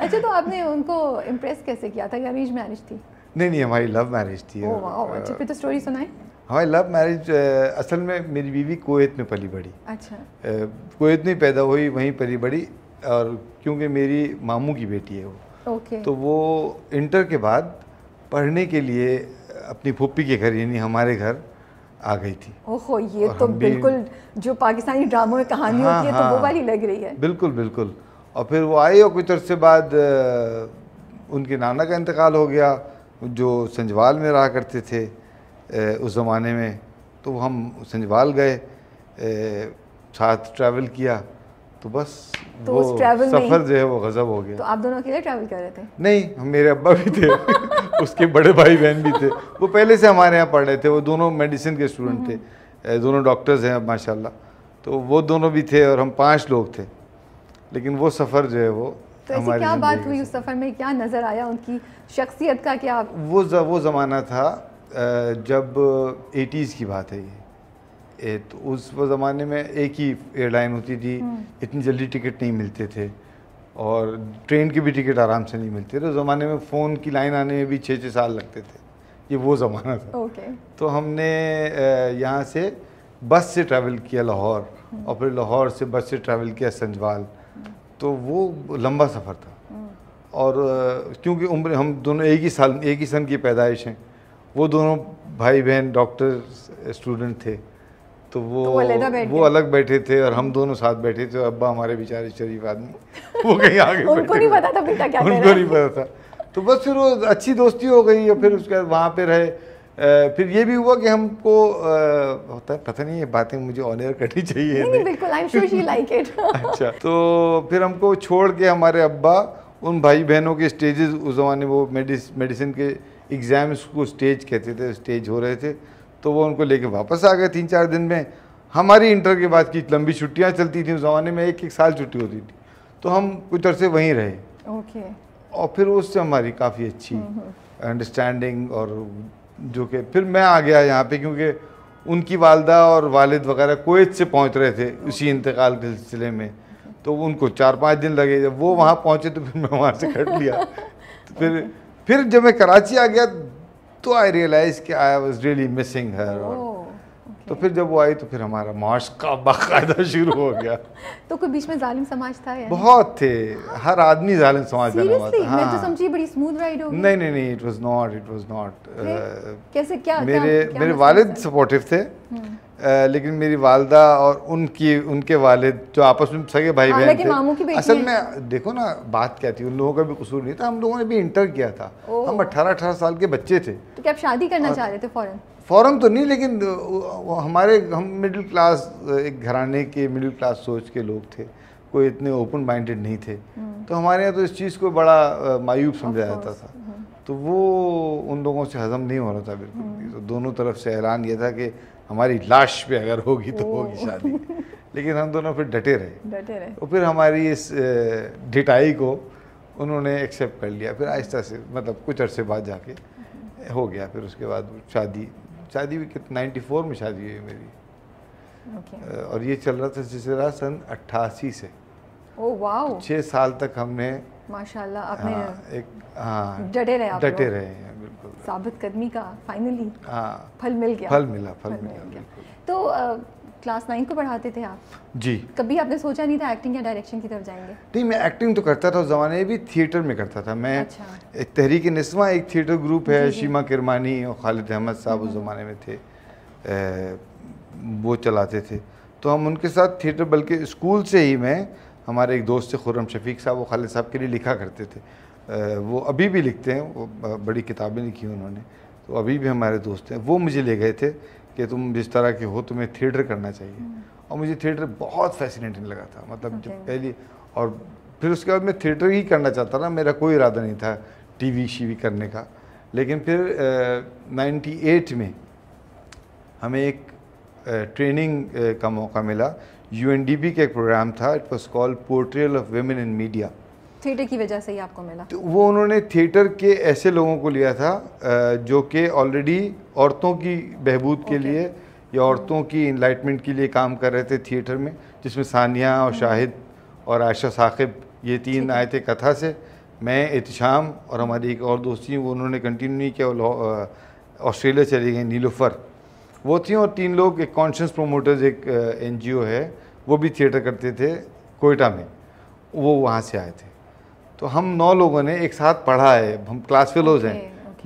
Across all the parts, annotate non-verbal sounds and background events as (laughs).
अच्छा तो आपने उनको इम्प्रेस कैसे किया था कि अरेंज मैरिज थी नहीं नहीं हमारी लव मैरिज थी oh, अच्छा फिर तो स्टोरी सुनाए हमारी लव मैरिज असल में मेरी बीवी कोत में पली बड़ी अच्छा कोत में पैदा हुई वहीं पली बड़ी और क्योंकि मेरी मामू की बेटी है वो ओके तो वो इंटर के बाद पढ़ने के लिए अपनी फुप्पी के घर यानी हमारे घर आ गई थी ओहो ये तो बिल्कुल जो पाकिस्तानी ड्रामों में कहानी हाँ, होती है हाँ, तो वो हाँ। वाली लग रही है बिल्कुल बिल्कुल और फिर वो आए और कुछ अरसे बाद उनके नाना का इंतकाल हो गया जो संजवाल में रहा करते थे उस ज़माने में तो हम संजवाल गए साथ ट्रैवल किया तो बस तो वो सफ़र जो है वो गज़ब हो गया तो आप दोनों अकेले ट्रैवल कर रहे थे नहीं मेरे अब्बा भी थे (laughs) उसके बड़े भाई बहन भी थे वो पहले से हमारे यहाँ पढ़ रहे थे वो दोनों मेडिसिन के स्टूडेंट थे हम्म। दोनों डॉक्टर्स हैं माशाल्लाह तो वो दोनों भी थे और हम पांच लोग थे लेकिन वो सफ़र जो है वो तो हमारी क्या बात हुई उस सफ़र में क्या नज़र आया उनकी शख्सियत का क्या वो ज, वो ज़माना था जब एटीज़ की बात है ये तो उस वो ज़माने में एक ही एयरलाइन होती थी हम्म। इतनी जल्दी टिकट नहीं मिलते थे और ट्रेन की भी टिकट आराम से नहीं मिलती तो ज़माने में फ़ोन की लाइन आने में भी छः छः साल लगते थे ये वो ज़माना था ओके तो हमने यहाँ से बस से ट्रैवल किया लाहौर हम्म। और फिर लाहौर से बस से ट्रैवल किया संजवाल तो वो लंबा सफ़र था और क्योंकि उम्र हम दोनों एक ही साल एक ही सन की पैदाइश हैं वो दोनों भाई बहन डॉक्टर स्टूडेंट थे तो वो तो वो अलग बैठे थे और हम दोनों साथ बैठे थे अब्बा हमारे बेचारे शरीफ आदमी (laughs) वो कहीं आगे उनको नहीं पता था क्या उनको नहीं पता था तो बस फिर वो अच्छी दोस्ती हो गई और फिर उसके बाद वहाँ पे रहे फिर ये भी हुआ कि हमको होता है पता नहीं ये बातें मुझे ऑन एयर करनी चाहिए नहीं, नहीं बिल्कुल I am sure she like it अच्छा तो फिर हमको छोड़ के हमारे अब्बा उन भाई बहनों के स्टेजेस उस ज़माने वो मेडिसिन के एग्ज़ाम्स को स्टेज कहते थे स्टेज हो रहे थे तो वो उनको लेके वापस आ गए तीन चार दिन में हमारी इंटर के बाद की लंबी छुट्टियाँ चलती थी उस ज़माने में एक एक साल छुट्टी होती थी तो हम कुछ अरसे वहीं रहे ओके okay. और फिर उससे हमारी काफ़ी अच्छी अंडरस्टैंडिंग हम्म, हम्म। और जो कि फिर मैं आ गया यहाँ पे क्योंकि उनकी वालदा और वालिद वगैरह कोयत से पहुँच रहे थे उसी इंतकाल के सिलसिले में तो उनको चार पाँच दिन लगे जब वो वहाँ पहुँचे तो फिर मैं वहाँ से कट लिया तो फिर फिर जब मैं कराची आ गया तो आई रियलाइज कि I was really missing her और तो फिर जब वो आई तो फिर हमारा मार्च का बाकायदा शुरू हो गया (laughs) तो कोई बीच में जालिम समाज था या बहुत थे हर आदमी जालिम समाज बना हुआ था हाँ। मैं तो हाँ। समझी बड़ी स्मूथ राइड होगी नहीं नहीं नहीं it was not it was not कैसे क्या मेरे क्या, मेरे वालिद सपोर्टिव थे हम्म। uh, लेकिन मेरी वालदा और उनकी उनके वालिद जो आपस में सगे भाई हाँ, बहन थे असल में देखो ना बात क्या थी उन लोगों का भी कसूर नहीं था हम लोगों ने भी इंटर किया था हम अठारह अठारह साल के बच्चे थे तो क्या आप शादी करना चाह रहे थे फौरन फ़ौरन तो नहीं लेकिन हमारे हम मिडिल क्लास एक घराने के मिडिल क्लास सोच के लोग थे कोई इतने ओपन माइंडेड नहीं थे हम्म। तो हमारे यहाँ तो इस चीज़ को बड़ा मायूब समझा जाता था हम्म। तो वो उन लोगों से हजम नहीं हो रहा था बिल्कुल हम्म। तो दोनों तरफ से ऐलान ये था कि हमारी लाश पे अगर होगी तो होगी शादी लेकिन हम दोनों फिर डटे रहे डटे रहे और तो फिर हमारी इस ढिटाई को उन्होंने एक्सेप्ट कर लिया फिर आहिस्ता से मतलब कुछ अरसे बाद जाके हो गया फिर उसके बाद शादी शादी भी कितनी नाइन्टी फोर में शादी हुई मेरी okay. और ये चल रहा था सिलसिला सन अट्ठासी से oh, wow. छः साल तक हमने माशाल्लाह हाँ, आपने हाँ, एक हाँ डटे रहे आप डटे रहे हैं बिल्कुल साबित कदमी का फाइनली हाँ फल मिल गया फल मिला फल, फल मिला, मिला, गया तो आ, क्लास नाइन को पढ़ाते थे आप जी कभी आपने सोचा नहीं था एक्टिंग या डायरेक्शन की तरफ जाएंगे नहीं मैं एक्टिंग तो करता था उस ज़माने में भी थिएटर में करता था मैं अच्छा। एक तहरीक नस्वा एक थिएटर ग्रुप है शीमा किरमानी और खालिद अहमद साहब उस हम्म। ज़माने में थे ए, वो चलाते थे तो हम उनके साथ थिएटर बल्कि स्कूल से ही मैं हमारे एक दोस्त थे खुर्रम शफीक साहब वो खालिद साहब के लिए लिखा करते थे वो अभी भी लिखते हैं वो बड़ी किताबें लिखी उन्होंने तो अभी भी हमारे दोस्त हैं वो मुझे ले गए थे कि तुम जिस तरह के हो तुम्हें थिएटर करना चाहिए और मुझे थिएटर बहुत फैसिनेटिंग लगा था मतलब जब पहली और फिर उसके बाद मैं थिएटर ही करना चाहता ना मेरा कोई इरादा नहीं था टीवी शीवी करने का लेकिन फिर नाइन्टी एट में हमें एक ट्रेनिंग का मौका मिला यू का एक प्रोग्राम था it was called portrayal of women in media theatre की वजह से ही आपको मिला तो वो उन्होंने थिएटर के ऐसे लोगों को लिया था जो कि ऑलरेडी औरतों की बहबूद के लिए या औरतों की इन्लाइटमेंट के लिए काम कर रहे थे थिएटर में जिसमें सानिया और हम्म। शाहिद और आयशा साकिब ये तीन आए थे कथा से मैं एहतम और हमारी एक और दोस्ती वो उन्होंने कंटिन्यू नहीं किया ऑस्ट्रेलिया चली गई नीलोफर वो थी और तीन लोग एक कॉन्शंस प्रोमोटर्स एक एन है वो भी थिएटर करते थे कोयटा में वो वहाँ से आए थे तो हम नौ लोगों ने एक साथ पढ़ा है हम क्लास फेलोज हैं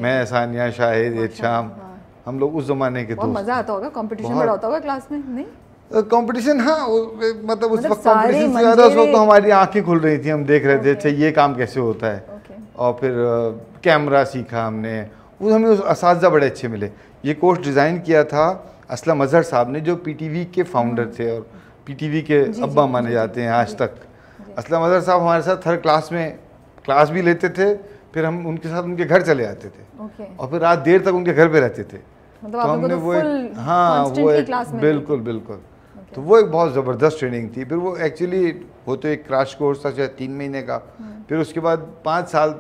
मैं सानिया शाहिद अच्छा, शाम हाँ। हम लोग उस जमाने के दोस्त मजा आता होगा कंपटीशन बड़ा होता होगा क्लास में नहीं कंपटीशन हाँ मतलब उस मतलब वक्त कंपटीशन से ज़्यादा उस वक्त तो हमारी आंखें खुल रही थी हम देख रहे थे अच्छा ये काम कैसे होता है और फिर कैमरा सीखा हमने वो हमें उस इस बड़े अच्छे मिले ये कोर्स डिज़ाइन किया था असलम अजहर साहब ने जो पीटीवी के फाउंडर हम्म। थे और पीटीवी के अब्बा माने जाते हैं आज तक असलम अजहर साहब हमारे साथ हर क्लास में क्लास भी लेते थे फिर हम उनके साथ उनके घर चले आते थे okay. और फिर रात देर तक उनके घर पे रहते थे मतलब तो हमने तो वो एक हाँ वो एक बिल्कुल बिल्कुल okay. तो वो एक बहुत ज़बरदस्त ट्रेनिंग थी फिर वो एक्चुअली वो तो एक क्राश कोर्स था शायद तीन महीने का hmm. फिर उसके बाद पाँच साल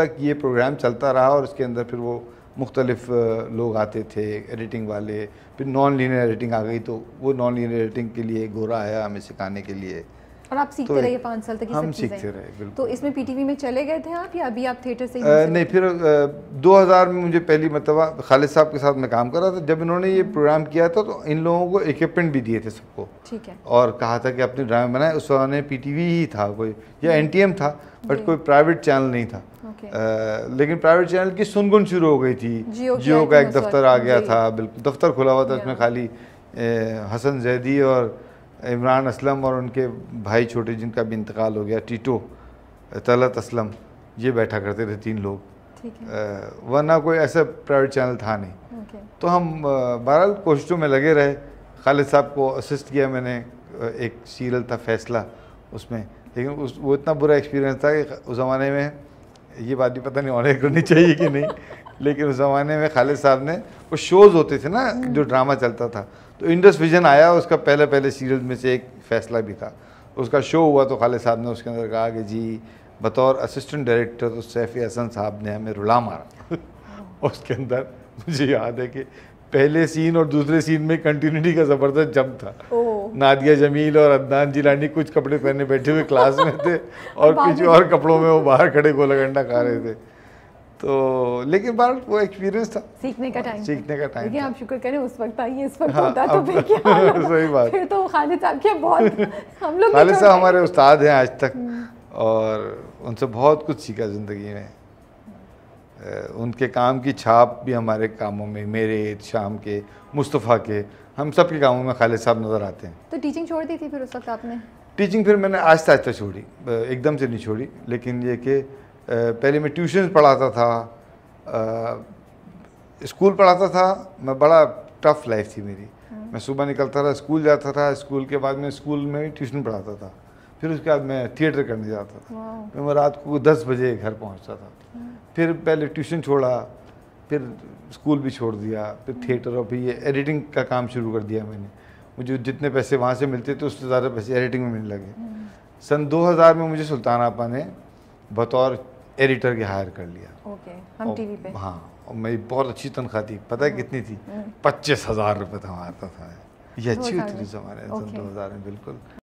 तक ये प्रोग्राम चलता रहा और उसके अंदर फिर वो मुख्तलिफ लोग आते थे एडिटिंग वाले फिर नॉन लीनियर एडिटिंग आ गई तो वो नॉन लीनियर एडिटिंग के लिए गोरा आया हमें सिखाने के लिए और आप सीखते तो रहे पाँच साल तक हम सीखते रहे तो इसमें पीटीवी में चले गए थे आप या अभी आप थिएटर से आ, नहीं फिर 2000 में मुझे पहली मतलब खालिद साहब के साथ मैं काम कर रहा था जब इन्होंने ये प्रोग्राम हम्म। किया था तो इन लोगों को इक्विपमेंट भी दिए थे सबको ठीक है और कहा था कि अपनी ड्रामा बनाए उस समय पी ही था कोई या एन था बट कोई प्राइवेट चैनल नहीं था लेकिन प्राइवेट चैनल की सुनगुन शुरू हो गई थी जियो का एक दफ्तर आ गया था बिल्कुल दफ्तर खुला हुआ था उसमें हाँ। खाली हसन जैदी और इमरान असलम और उनके भाई छोटे जिनका भी इंतकाल हो गया टीटो तलत असलम ये बैठा करते थे तीन लोग वरना कोई ऐसा प्राइवेट चैनल था नहीं तो हम बहरहाल कोशिशों में लगे रहे खालिद साहब को असिस्ट किया मैंने एक सीरियल था फैसला उसमें लेकिन उस वो इतना बुरा एक्सपीरियंस था कि उस ज़माने में ये बात भी पता नहीं ऑनलाइन करनी चाहिए कि नहीं लेकिन उस ज़माने में खालिद साहब ने वो शोज़ होते थे ना जो ड्रामा चलता था तो इंडस विजन आया उसका पहले पहले सीरियल में से एक फ़ैसला भी था उसका शो हुआ तो खालिद साहब ने उसके अंदर कहा कि जी बतौर असिस्टेंट डायरेक्टर तो सैफ़ी हसन साहब ने हमें रुला मारा (laughs) उसके अंदर मुझे याद है कि पहले सीन और दूसरे सीन में कंटिन्यूटी का ज़बरदस्त जम था नादिया जमील और अदनान जिलानी कुछ कपड़े पहने बैठे हुए क्लास में थे (laughs) और कुछ और कपड़ों में वो बाहर खड़े गोला गंडा खा रहे थे तो लेकिन बार वो एक्सपीरियंस था सीखने का टाइम सीखने का टाइम आप शुक्र करें उस वक्त आई इस वक्त हाँ, होता तो फिर क्या (laughs) सही बात फिर तो खालिद साहब के बहुत (laughs) हम लोग खालिद तो साहब हमारे उस्ताद हैं आज तक हम्म। और उनसे बहुत कुछ सीखा ज़िंदगी में उनके काम की छाप भी हमारे कामों में मेरे शाम के मुस्तफ़ा के हम सब के कामों में खालिद साहब नज़र आते हैं तो टीचिंग छोड़ दी थी फिर उस वक्त आपने टीचिंग फिर मैंने आहिस्ता आहिस्ता छोड़ी एकदम से नहीं छोड़ी लेकिन ये कि पहले मैं ट्यूशन पढ़ाता था स्कूल पढ़ाता था मैं बड़ा टफ लाइफ थी मेरी हम्म। मैं सुबह निकलता था स्कूल जाता था स्कूल के बाद मैं स्कूल में ट्यूशन पढ़ाता था फिर उसके बाद मैं थिएटर करने जाता था फिर मैं रात को दस बजे घर पहुंचता था हम्म। फिर पहले ट्यूशन छोड़ा फिर स्कूल भी छोड़ दिया फिर हम्म। थिएटर और फिर ये एडिटिंग का काम शुरू कर दिया मैंने मुझे जितने पैसे वहाँ से मिलते थे उससे ज़्यादा पैसे एडिटिंग में मिलने लगे सन 2000 में मुझे सुल्तान आपा ने बतौर एडिटर के हायर कर लिया ओके हम टीवी पे हाँ और मेरी बहुत अच्छी तनख्वाह थी पता है हम्म, कितनी थी हम्म। पच्चीस हज़ार रुपये था हमारा था ये अच्छी होती थी जमाने दो हज़ार में बिल्कुल